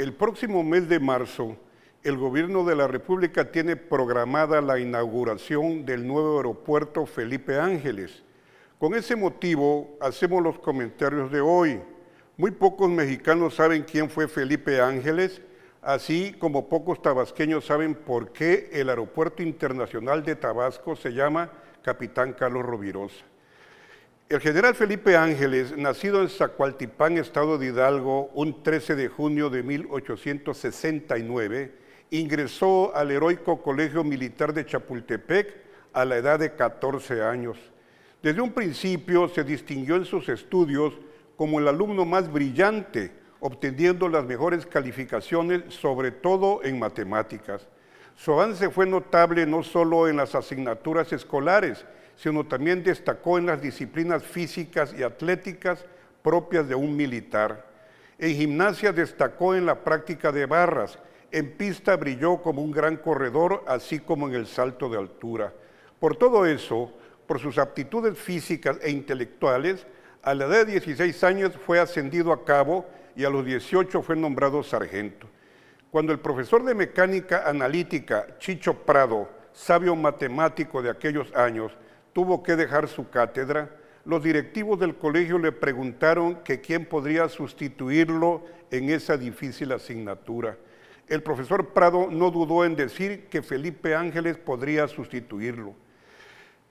el próximo mes de marzo, el gobierno de la República tiene programada la inauguración del nuevo aeropuerto Felipe Ángeles. Con ese motivo hacemos los comentarios de hoy. Muy pocos mexicanos saben quién fue Felipe Ángeles, así como pocos tabasqueños saben por qué el Aeropuerto Internacional de Tabasco se llama Capitán Carlos Rovirosa. El general Felipe Ángeles, nacido en Zacualtipán, estado de Hidalgo, un 13 de junio de 1869, ingresó al heroico Colegio Militar de Chapultepec a la edad de 14 años. Desde un principio se distinguió en sus estudios como el alumno más brillante, obteniendo las mejores calificaciones, sobre todo en matemáticas. Su avance fue notable no solo en las asignaturas escolares, sino también destacó en las disciplinas físicas y atléticas propias de un militar. En gimnasia destacó en la práctica de barras, en pista brilló como un gran corredor, así como en el salto de altura. Por todo eso, por sus aptitudes físicas e intelectuales, a la edad de 16 años fue ascendido a cabo y a los 18 fue nombrado sargento. Cuando el profesor de mecánica analítica, Chicho Prado, sabio matemático de aquellos años, tuvo que dejar su cátedra, los directivos del colegio le preguntaron que quién podría sustituirlo en esa difícil asignatura. El profesor Prado no dudó en decir que Felipe Ángeles podría sustituirlo.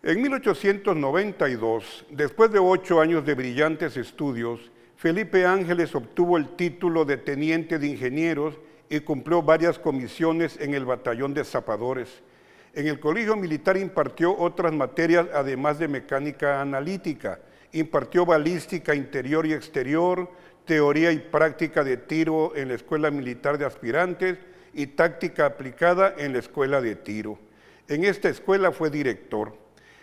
En 1892, después de ocho años de brillantes estudios, Felipe Ángeles obtuvo el título de teniente de ingenieros y cumplió varias comisiones en el batallón de zapadores. En el Colegio Militar impartió otras materias además de mecánica analítica. Impartió balística interior y exterior, teoría y práctica de tiro en la Escuela Militar de Aspirantes y táctica aplicada en la Escuela de Tiro. En esta escuela fue director.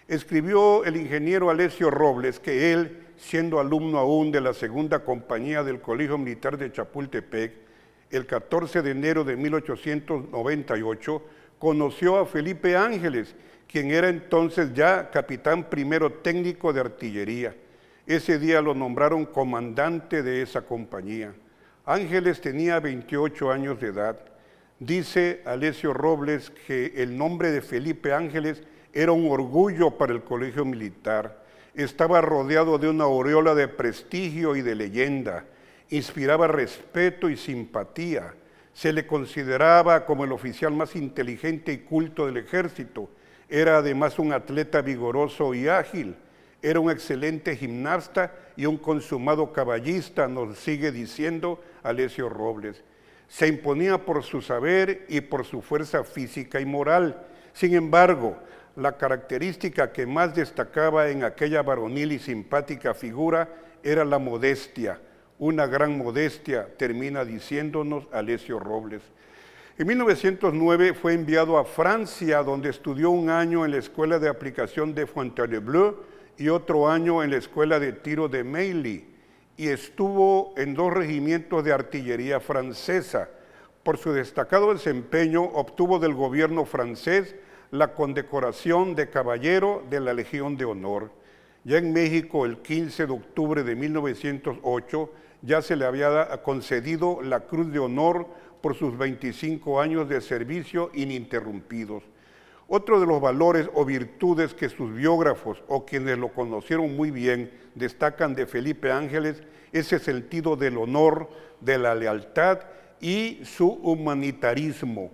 Escribió el ingeniero Alessio Robles que él, siendo alumno aún de la segunda compañía del Colegio Militar de Chapultepec, el 14 de enero de 1898, conoció a Felipe Ángeles, quien era entonces ya capitán primero técnico de artillería. Ese día lo nombraron comandante de esa compañía. Ángeles tenía 28 años de edad. Dice Alesio Robles que el nombre de Felipe Ángeles era un orgullo para el colegio militar. Estaba rodeado de una aureola de prestigio y de leyenda. Inspiraba respeto y simpatía se le consideraba como el oficial más inteligente y culto del ejército. Era además un atleta vigoroso y ágil. Era un excelente gimnasta y un consumado caballista, nos sigue diciendo Alessio Robles. Se imponía por su saber y por su fuerza física y moral. Sin embargo, la característica que más destacaba en aquella varonil y simpática figura era la modestia una gran modestia, termina diciéndonos Alessio Robles. En 1909 fue enviado a Francia, donde estudió un año en la Escuela de Aplicación de Fontainebleau y otro año en la Escuela de Tiro de Meilly, y estuvo en dos regimientos de artillería francesa. Por su destacado desempeño obtuvo del gobierno francés la condecoración de caballero de la Legión de Honor. Ya en México, el 15 de octubre de 1908, ya se le había concedido la Cruz de Honor por sus 25 años de servicio ininterrumpidos. Otro de los valores o virtudes que sus biógrafos o quienes lo conocieron muy bien destacan de Felipe Ángeles es el sentido del honor, de la lealtad y su humanitarismo.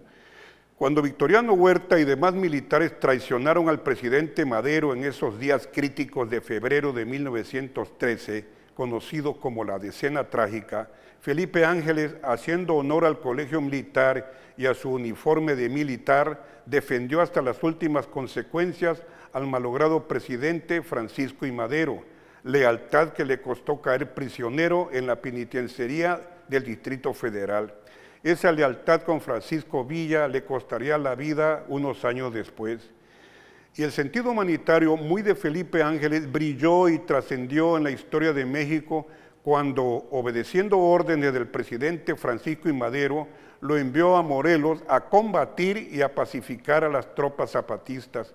Cuando Victoriano Huerta y demás militares traicionaron al presidente Madero en esos días críticos de febrero de 1913, conocido como la Decena Trágica, Felipe Ángeles, haciendo honor al colegio militar y a su uniforme de militar, defendió hasta las últimas consecuencias al malogrado presidente Francisco I. Madero, lealtad que le costó caer prisionero en la penitenciaría del Distrito Federal. Esa lealtad con Francisco Villa le costaría la vida unos años después. Y el sentido humanitario muy de Felipe Ángeles brilló y trascendió en la historia de México cuando, obedeciendo órdenes del presidente Francisco y Madero, lo envió a Morelos a combatir y a pacificar a las tropas zapatistas.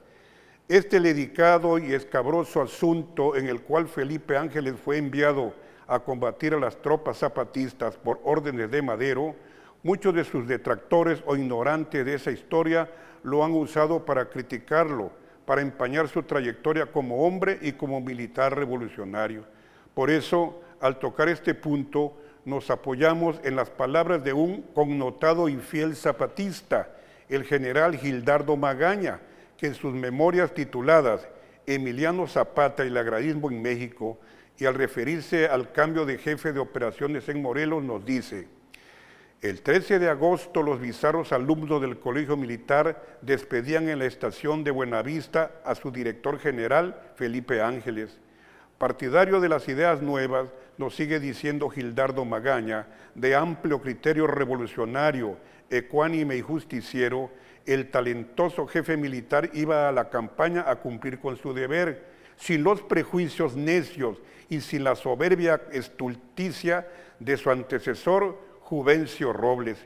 Este dedicado y escabroso asunto en el cual Felipe Ángeles fue enviado a combatir a las tropas zapatistas por órdenes de Madero, muchos de sus detractores o ignorantes de esa historia lo han usado para criticarlo, para empañar su trayectoria como hombre y como militar revolucionario. Por eso, al tocar este punto, nos apoyamos en las palabras de un connotado y fiel zapatista, el general Gildardo Magaña, que en sus memorias tituladas Emiliano Zapata y el agrarismo en México, y al referirse al cambio de jefe de operaciones en Morelos, nos dice, el 13 de agosto los bizarros alumnos del Colegio Militar despedían en la estación de Buenavista a su director general, Felipe Ángeles. Partidario de las ideas nuevas, nos sigue diciendo Gildardo Magaña, de amplio criterio revolucionario, ecuánime y justiciero, el talentoso jefe militar iba a la campaña a cumplir con su deber, sin los prejuicios necios y sin la soberbia estulticia de su antecesor, Juvencio Robles.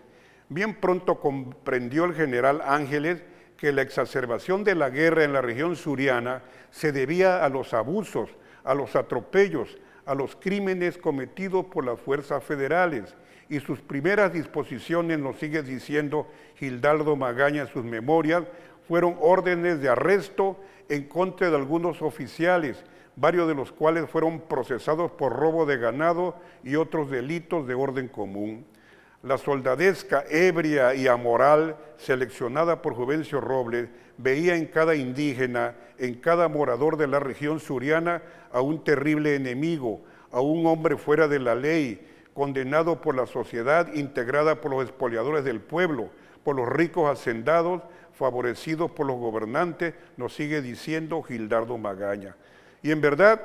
Bien pronto comprendió el general Ángeles que la exacerbación de la guerra en la región suriana se debía a los abusos, a los atropellos, a los crímenes cometidos por las fuerzas federales y sus primeras disposiciones, nos sigue diciendo Gildardo Magaña en sus memorias, fueron órdenes de arresto en contra de algunos oficiales, varios de los cuales fueron procesados por robo de ganado y otros delitos de orden común. La soldadesca ebria y amoral seleccionada por Juvencio Robles veía en cada indígena, en cada morador de la región suriana, a un terrible enemigo, a un hombre fuera de la ley, condenado por la sociedad integrada por los expoliadores del pueblo, por los ricos hacendados, favorecidos por los gobernantes, nos sigue diciendo Gildardo Magaña. Y en verdad,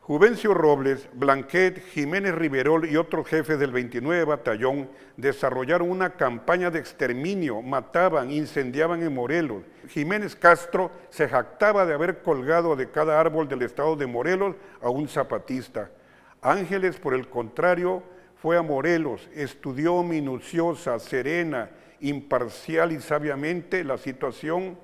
Juvencio Robles, Blanquet, Jiménez Riverol y otros jefes del 29 Batallón desarrollaron una campaña de exterminio, mataban, incendiaban en Morelos. Jiménez Castro se jactaba de haber colgado de cada árbol del estado de Morelos a un zapatista. Ángeles, por el contrario, fue a Morelos, estudió minuciosa, serena, imparcial y sabiamente la situación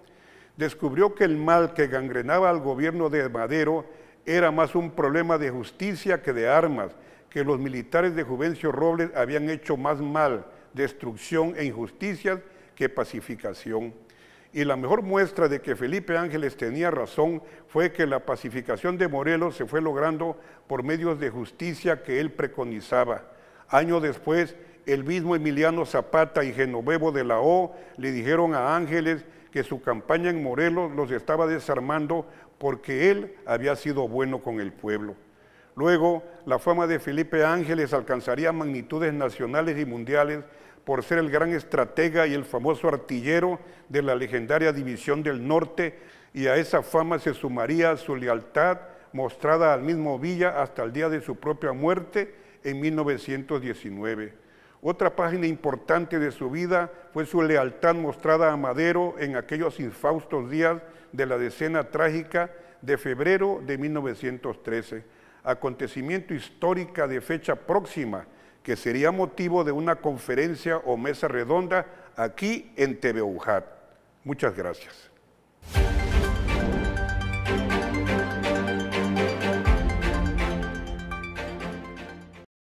descubrió que el mal que gangrenaba al gobierno de Madero era más un problema de justicia que de armas, que los militares de Juvencio Robles habían hecho más mal, destrucción e injusticias que pacificación. Y la mejor muestra de que Felipe Ángeles tenía razón fue que la pacificación de Morelos se fue logrando por medios de justicia que él preconizaba. Años después, el mismo Emiliano Zapata y Genovevo de la O le dijeron a Ángeles que su campaña en Morelos los estaba desarmando porque él había sido bueno con el pueblo. Luego, la fama de Felipe Ángeles alcanzaría magnitudes nacionales y mundiales por ser el gran estratega y el famoso artillero de la legendaria División del Norte, y a esa fama se sumaría su lealtad mostrada al mismo Villa hasta el día de su propia muerte en 1919. Otra página importante de su vida fue su lealtad mostrada a Madero en aquellos infaustos días de la decena trágica de febrero de 1913, acontecimiento histórico de fecha próxima que sería motivo de una conferencia o mesa redonda aquí en TV Muchas gracias.